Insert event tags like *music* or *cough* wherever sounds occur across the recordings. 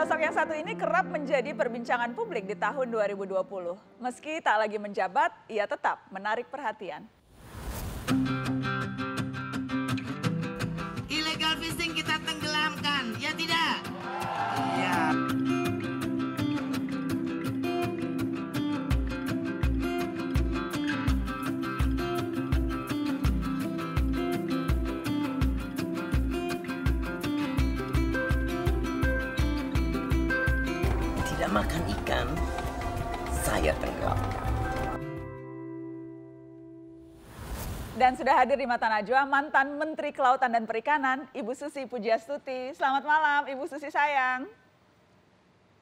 Sosok yang satu ini kerap menjadi perbincangan publik di tahun 2020. Meski tak lagi menjabat, ia tetap menarik perhatian. Dan sudah hadir di Mata Najwa mantan Menteri Kelautan dan Perikanan, Ibu Susi Pujiastuti. Selamat malam, Ibu Susi sayang.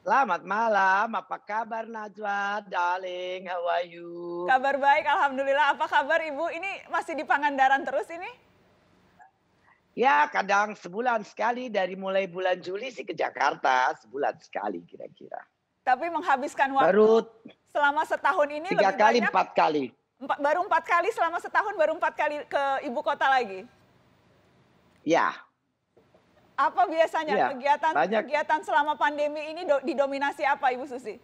Selamat malam, apa kabar Najwa, darling, how are you? Kabar baik, Alhamdulillah. Apa kabar Ibu? Ini masih di Pangandaran terus ini? Ya, kadang sebulan sekali dari mulai bulan Juli sih ke Jakarta, sebulan sekali kira-kira. Tapi menghabiskan waktu Baru selama setahun ini tiga lebih kali, banyak, empat kali. Empat, baru empat kali selama setahun baru empat kali ke ibu kota lagi. Ya. Apa biasanya ya, kegiatan banyak. kegiatan selama pandemi ini do, didominasi apa Ibu Susi?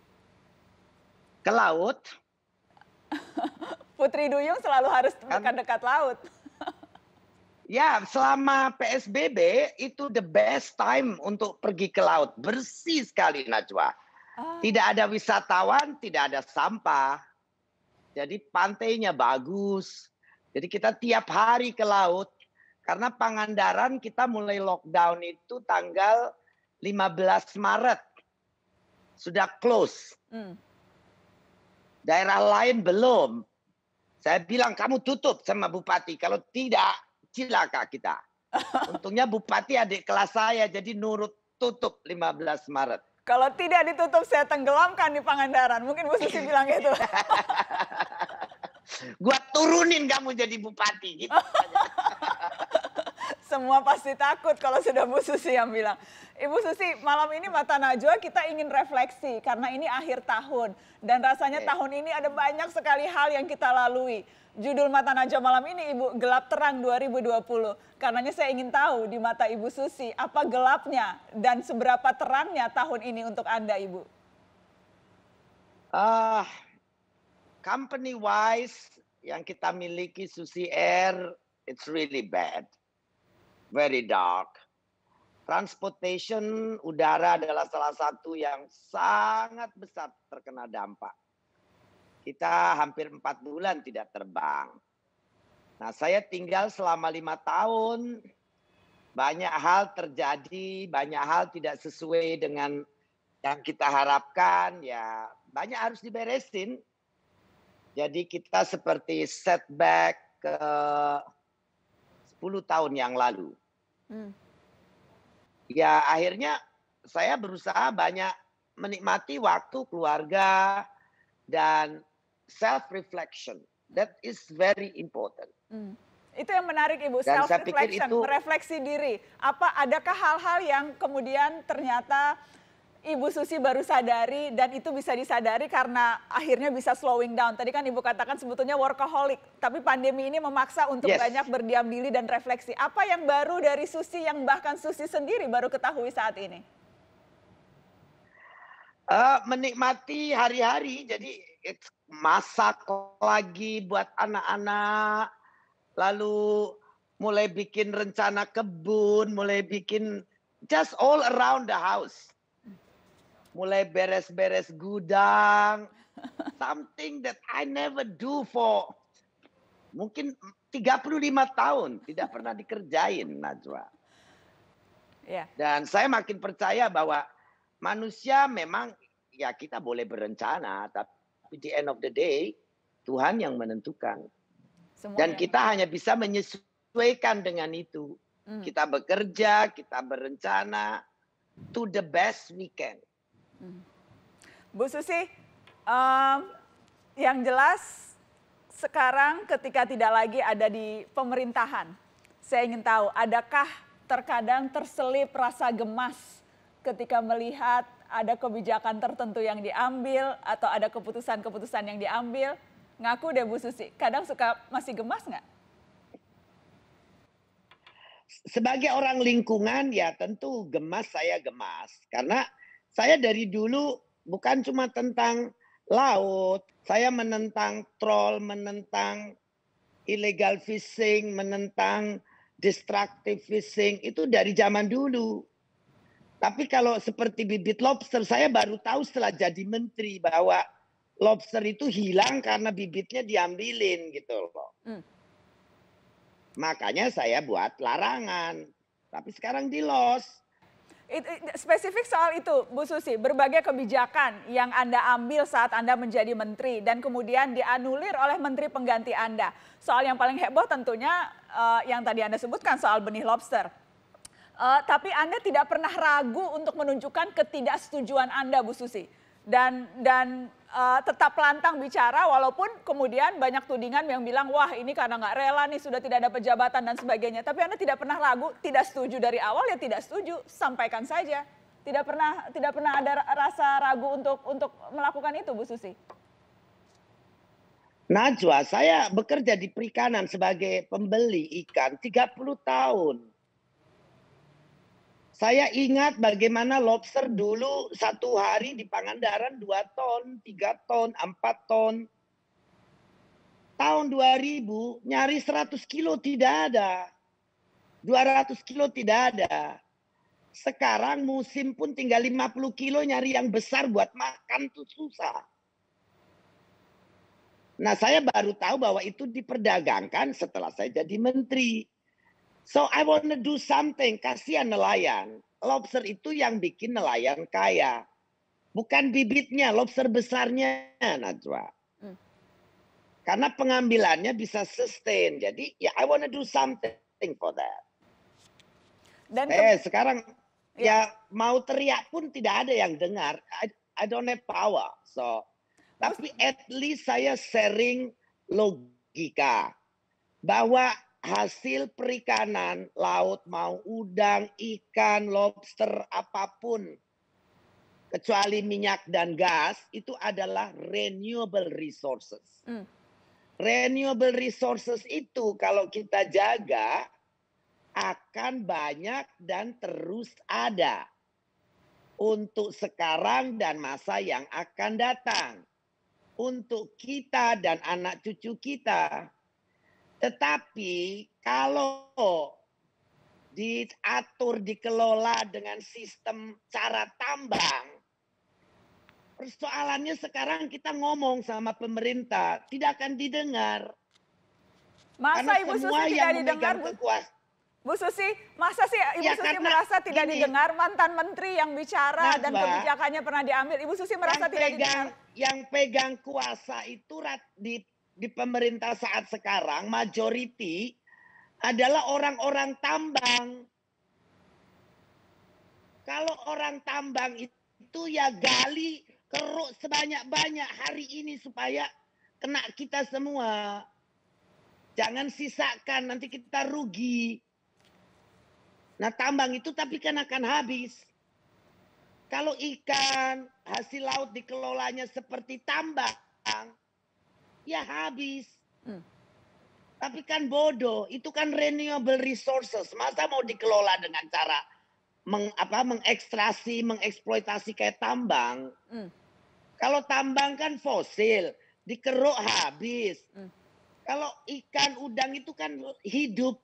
Ke laut. *laughs* Putri Duyung selalu harus kan. dekat-dekat laut. *laughs* ya, selama PSBB itu the best time untuk pergi ke laut. Bersih sekali Najwa. Ah. Tidak ada wisatawan, tidak ada sampah. Jadi pantainya bagus. Jadi kita tiap hari ke laut karena Pangandaran kita mulai lockdown itu tanggal 15 Maret. Sudah close. Hmm. Daerah lain belum. Saya bilang kamu tutup sama bupati. Kalau tidak, cilaka kita. *laughs* Untungnya bupati adik kelas saya jadi nurut tutup 15 Maret. Kalau tidak ditutup saya tenggelamkan di Pangandaran. Mungkin Bu Susi bilang gitu. *laughs* gua turunin kamu jadi bupati gitu. *laughs* Semua pasti takut kalau sudah Bu Susi yang bilang. Ibu Susi, malam ini Mata Najwa kita ingin refleksi karena ini akhir tahun. Dan rasanya tahun ini ada banyak sekali hal yang kita lalui. Judul Mata Najwa malam ini Ibu, Gelap Terang 2020. Karenanya saya ingin tahu di mata Ibu Susi, apa gelapnya dan seberapa terangnya tahun ini untuk Anda Ibu? Ah, uh, company wise yang kita miliki Susi Air, it's really bad very dark. Transportation udara adalah salah satu yang sangat besar terkena dampak. Kita hampir empat bulan tidak terbang. Nah, saya tinggal selama lima tahun. Banyak hal terjadi, banyak hal tidak sesuai dengan yang kita harapkan. Ya, banyak harus diberesin. Jadi kita seperti setback ke 10 tahun yang lalu. Hmm. Ya akhirnya saya berusaha banyak menikmati waktu keluarga dan self reflection. That is very important. Hmm. Itu yang menarik Ibu, dan self reflection, itu, merefleksi diri. Apa adakah hal-hal yang kemudian ternyata Ibu Susi baru sadari dan itu bisa disadari karena akhirnya bisa slowing down. Tadi kan Ibu katakan sebetulnya workaholic, tapi pandemi ini memaksa untuk yes. banyak berdiam diri dan refleksi. Apa yang baru dari Susi yang bahkan Susi sendiri baru ketahui saat ini? Uh, menikmati hari-hari, jadi masak lagi buat anak-anak, lalu mulai bikin rencana kebun, mulai bikin just all around the house mulai beres-beres gudang. Something that I never do for mungkin 35 tahun tidak pernah dikerjain Najwa. Yeah. Dan saya makin percaya bahwa manusia memang ya kita boleh berencana tapi di end of the day Tuhan yang menentukan. Semua Dan kita hanya bisa menyesuaikan dengan itu. Mm. Kita bekerja, kita berencana to the best we can. Hmm. Bu Susi, um, yang jelas sekarang ketika tidak lagi ada di pemerintahan, saya ingin tahu adakah terkadang terselip rasa gemas ketika melihat ada kebijakan tertentu yang diambil atau ada keputusan-keputusan yang diambil? Ngaku deh Bu Susi, kadang suka masih gemas nggak? Sebagai orang lingkungan ya tentu gemas saya gemas karena saya dari dulu bukan cuma tentang laut, saya menentang troll, menentang illegal fishing, menentang destructive fishing itu dari zaman dulu. Tapi kalau seperti bibit lobster, saya baru tahu setelah jadi menteri bahwa lobster itu hilang karena bibitnya diambilin gitu loh. Hmm. Makanya saya buat larangan. Tapi sekarang di los It, it, spesifik soal itu, Bu Susi, berbagai kebijakan yang Anda ambil saat Anda menjadi menteri dan kemudian dianulir oleh menteri pengganti Anda. Soal yang paling heboh tentunya uh, yang tadi Anda sebutkan soal benih lobster. Uh, tapi Anda tidak pernah ragu untuk menunjukkan ketidaksetujuan Anda, Bu Susi dan dan uh, tetap lantang bicara walaupun kemudian banyak tudingan yang bilang wah ini karena nggak rela nih sudah tidak ada pejabatan dan sebagainya. Tapi Anda tidak pernah ragu tidak setuju dari awal ya tidak setuju, sampaikan saja. Tidak pernah tidak pernah ada rasa ragu untuk untuk melakukan itu Bu Susi. Najwa, saya bekerja di perikanan sebagai pembeli ikan 30 tahun. Saya ingat bagaimana lobster dulu satu hari di Pangandaran 2 ton, 3 ton, 4 ton. Tahun 2000 nyari 100 kilo tidak ada. 200 kilo tidak ada. Sekarang musim pun tinggal 50 kilo nyari yang besar buat makan tuh susah. Nah saya baru tahu bahwa itu diperdagangkan setelah saya jadi menteri. So I want to do something. Kasihan nelayan. Lobster itu yang bikin nelayan kaya. Bukan bibitnya, lobster besarnya Najwa. Hmm. Karena pengambilannya bisa sustain. Jadi ya yeah, I want to do something for that. Dan eh sekarang yeah. ya mau teriak pun tidak ada yang dengar. I, I don't have power. So tapi at least saya sharing logika bahwa hasil perikanan laut mau udang, ikan, lobster apapun kecuali minyak dan gas itu adalah renewable resources. Mm. Renewable resources itu kalau kita jaga akan banyak dan terus ada untuk sekarang dan masa yang akan datang. Untuk kita dan anak cucu kita tetapi kalau diatur, dikelola dengan sistem cara tambang, persoalannya sekarang kita ngomong sama pemerintah, tidak akan didengar. Masa karena Ibu semua Susi yang tidak didengar? Kekuasaan. Bu Susi, masa sih Ibu ya, Susi merasa tidak ini, didengar mantan menteri yang bicara nah, dan kebijakannya pernah diambil? Ibu Susi merasa tidak pegang, didengar. Yang pegang kuasa itu di di pemerintah saat sekarang majority adalah orang-orang tambang. Kalau orang tambang itu ya gali keruk sebanyak-banyak hari ini supaya kena kita semua. Jangan sisakan nanti kita rugi. Nah tambang itu tapi kan akan habis. Kalau ikan hasil laut dikelolanya seperti tambang, ya habis. Hmm. Tapi kan bodoh, itu kan renewable resources. Masa mau dikelola dengan cara meng, apa, mengekstrasi, mengeksploitasi kayak tambang? Hmm. Kalau tambang kan fosil, dikeruk habis. Hmm. Kalau ikan udang itu kan hidup.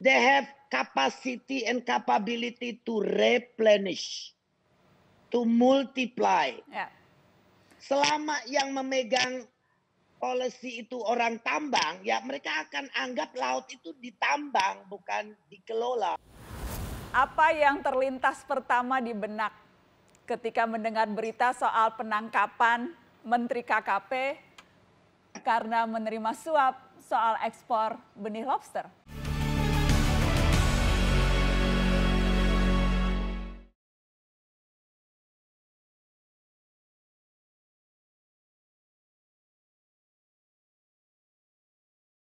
They have capacity and capability to replenish, to multiply. Yeah. Selama yang memegang policy itu orang tambang, ya mereka akan anggap laut itu ditambang bukan dikelola. Apa yang terlintas pertama di benak ketika mendengar berita soal penangkapan Menteri KKP karena menerima suap soal ekspor benih lobster?